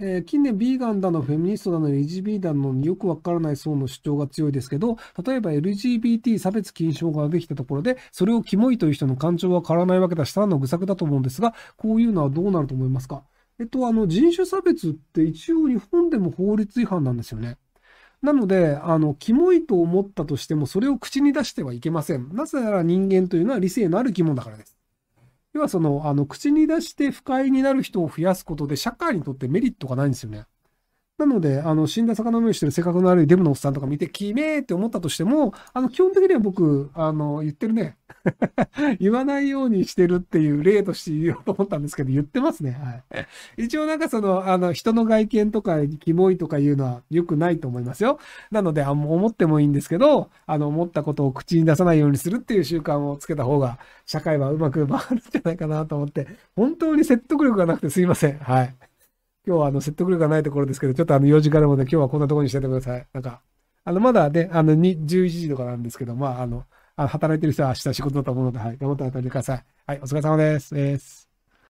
えー、近年ビーガンだのフェミニストだの LGBT だのによくわからない層の主張が強いですけど、例えば LGBT 差別禁止法ができたところで、それをキモいという人の感情は変わらないわけだし、単の愚策だと思うんですが、こういうのはどうなると思いますかえっと、あの、人種差別って一応日本でも法律違反なんですよね。なので、あの、キモいと思ったとしても、それを口に出してはいけません。なぜなら人間というのは理性のある生きだからです。要はその、あの、口に出して不快になる人を増やすことで社会にとってメリットがないんですよね。なので、あの、死んだ魚のようにしてる性格の悪いデブのおっさんとか見て、きめーって思ったとしても、あの、基本的には僕、あの、言ってるね。言わないようにしてるっていう例として言おうと思ったんですけど、言ってますね。はい。一応なんかその、あの、人の外見とか、キモいとかいうのは良くないと思いますよ。なので、あ思ってもいいんですけど、あの、思ったことを口に出さないようにするっていう習慣をつけた方が、社会はうまく回るんじゃないかなと思って、本当に説得力がなくてすいません。はい。今日はあの説得力がないところですけど、ちょっとあの4時からもね、今日はこんなところにしててください。なんか、あの、まだね、あの、11時とかなんですけど、まあ、あの、あ働いてる人は明日仕事だと思うので、はい、頑張って働いてください。はい、お疲れ様です。